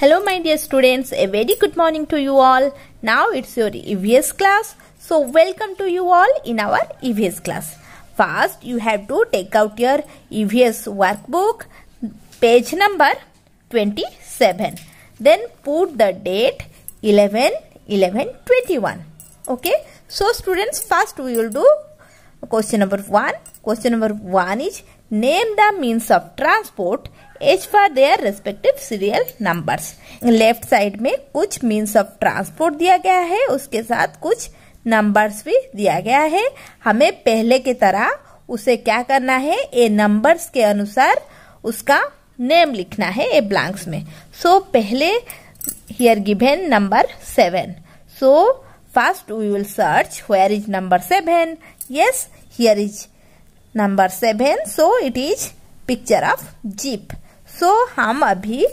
Hello my dear students, a very good morning to you all. Now it's your EVS class. So welcome to you all in our EVS class. First you have to take out your EVS workbook page number 27. Then put the date 11 11 21. Okay. So students first we will do question number 1. Question number 1 is name the means of transport each for their respective serial number left side में कुछ means of transport दिया गया है उसके साथ कुछ numbers भी दिया गया है हमें पहले की तरह उसे क्या करना है ए नंबर्स के अनुसार उसका नेम लिखना है ए ब्लैंक्स में सो so, पहले here given number seven so first we will search where is number seven yes here is number seven so it is picture of jeep सो हम अभी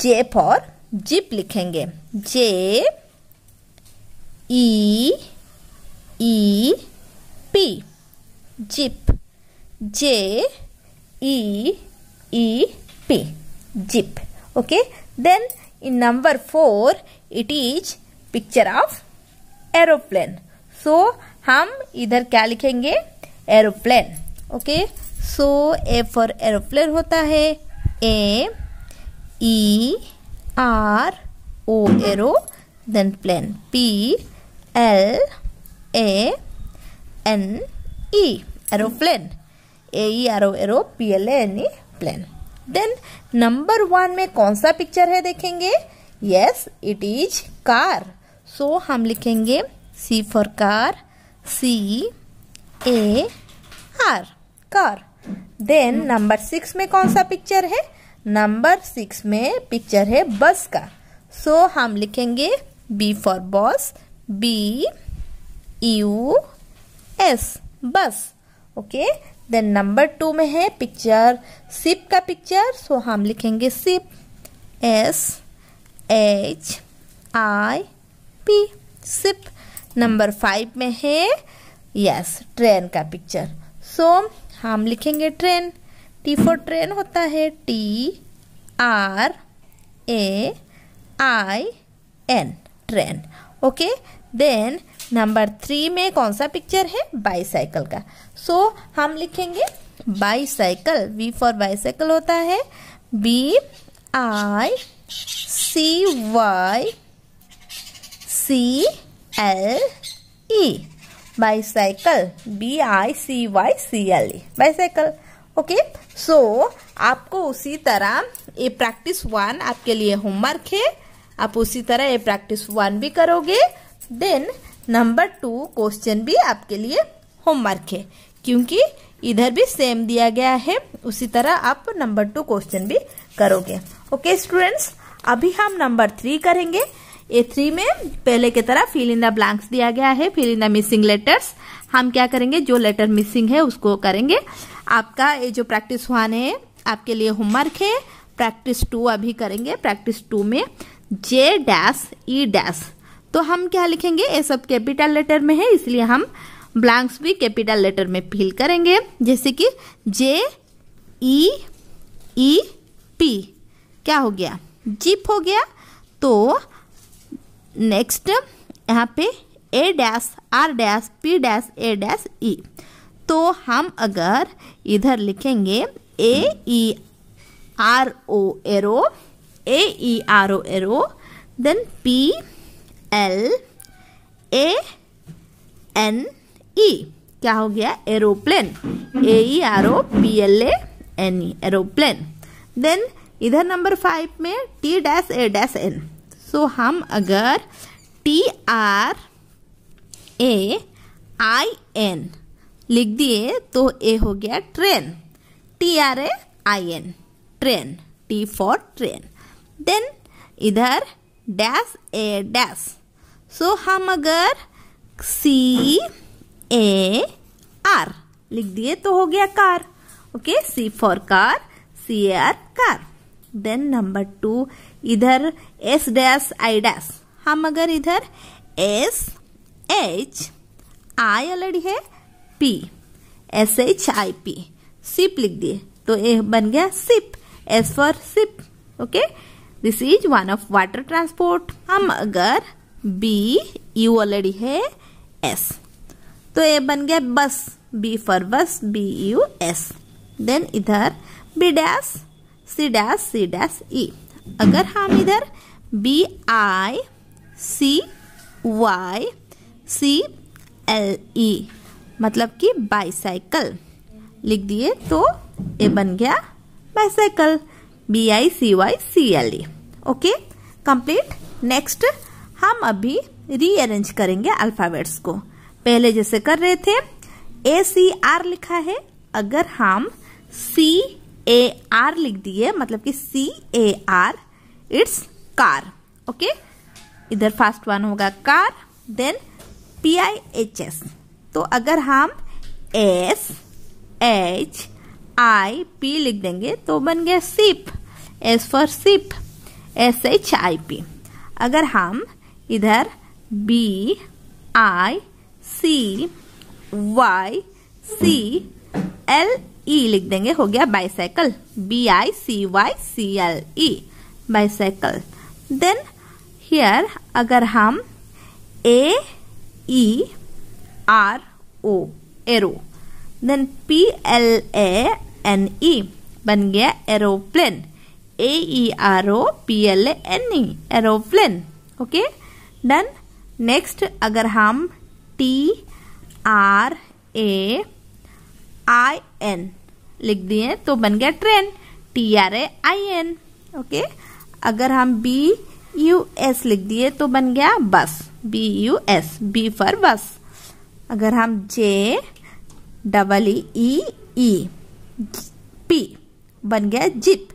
जे फॉर जीप लिखेंगे J E E P jeep J E E P jeep okay then in number four it is picture of aeroplane so हम इधर क्या लिखेंगे aeroplane okay so A for aeroplane होता है A E R O aero then plane P L A N E aeroplane A E R O aero P L A N E plane then number one में कौन सा picture है देखेंगे yes it is car so हम लिखेंगे C for car C A R car then number six में कौन सा पिक्चर है नंबर सिक्स में पिक्चर है बस का सो so, हम लिखेंगे B for bus B U S bus okay then number two में है पिक्चर सिप का पिक्चर सो so हम लिखेंगे ship S H I P ship number five में है यस ट्रेन का पिक्चर सो so, हम लिखेंगे ट्रेन टी फॉर ट्रेन होता है T R A I N train okay then number three में कौन सा पिक्चर है बाईसाइकिल का सो so, हम लिखेंगे बाईसाइकिल वी फॉर बाईसाइकिल होता है B I C Y C L E bicycle B I C Y C L E bicycle okay so आपको उसी तरह ये प्रैक्टिस वन आपके लिए होमवर्क है आप उसी तरह ये प्रैक्टिस वन भी करोगे देन नंबर टू क्वेश्चन भी आपके लिए होमवर्क है क्योंकि इधर भी सेम दिया गया है उसी तरह आप नंबर टू क्वेश्चन भी करोगे ओके okay, स्टूडेंट्स अभी हम नंबर थ्री करेंगे ए थ्री में पहले की तरह फिल इन द ब्लैंक्स दिया गया है fill in the missing letters हम क्या करेंगे जो लेटर मिसिंग है उसको करेंगे आपका ये जो प्रैक्टिस वन है आपके लिए होमवर्क है प्रैक्टिस टू अभी करेंगे प्रैक्टिस टू में जे डैश ई डैश तो हम क्या लिखेंगे ये सब कैपिटल लेटर में है इसलिए हम ब्लैंक्स भी कैपिटल लेटर में फिल करेंगे जैसे कि जे ई ई पी क्या हो गया जिप हो गया तो नेक्स्ट यहाँ पे A dash R dash P dash A dash E तो हम अगर इधर लिखेंगे A E R O aero A E R O aero then P L A N E क्या हो गया aeroplane A E R O P L A N E aeroplane then इधर number five में T dash A dash N so हम अगर T R A I N लिख दिए तो ए हो गया train T R A I N train T for train then इधर डैश ए डैश सो हम अगर सी ए आर लिख दिए तो हो गया car okay C for car C A R car then number two इधर एस डैश आई डैश हम अगर इधर एस एच आई अलर्ट है P S H I P ship लिख दिए तो ए बन गया ship S for ship okay this is one of water transport हम अगर बी यू ऑलरेडी है एस तो ए बन गया bus B for bus B U S then इधर B dash C dash C dash E अगर हम इधर B I C Y C L E मतलब कि बाईसाइकिल लिख दिए तो ये बन गया bicycle B I C Y C L E okay complete next हम अभी रीअरेंज करेंगे अल्फ़ाबेट्स को पहले जैसे कर रहे थे ए सी आर लिखा है अगर हम सी ए आर लिख दी है मतलब कि C A R it's car okay इधर फर्स्ट वन होगा car then P I H S तो अगर हम एस एच आई पी लिख देंगे तो बन गया ship S for ship S H I P अगर हम इधर B I C Y C L E e लिख देंगे हो गया bicycle B I C Y C L E bicycle then here अगर हम A E R O aero then P L A N E बन गया aeroplane A E R O P L N E aeroplane okay done next अगर हम T R A I N लिख दिए तो बन गया train T R A I N okay अगर हम बी यू एस लिख दिए तो बन गया bus B U S B for bus अगर हम जे डबल ई ई पी बन गया jeep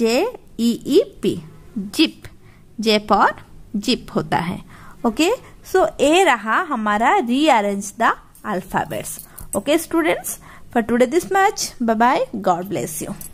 J E E P jeep J for jeep होता है ओके सो ए रहा हमारा rearrange the alphabets okay students for today this match. Bye bye. God bless you.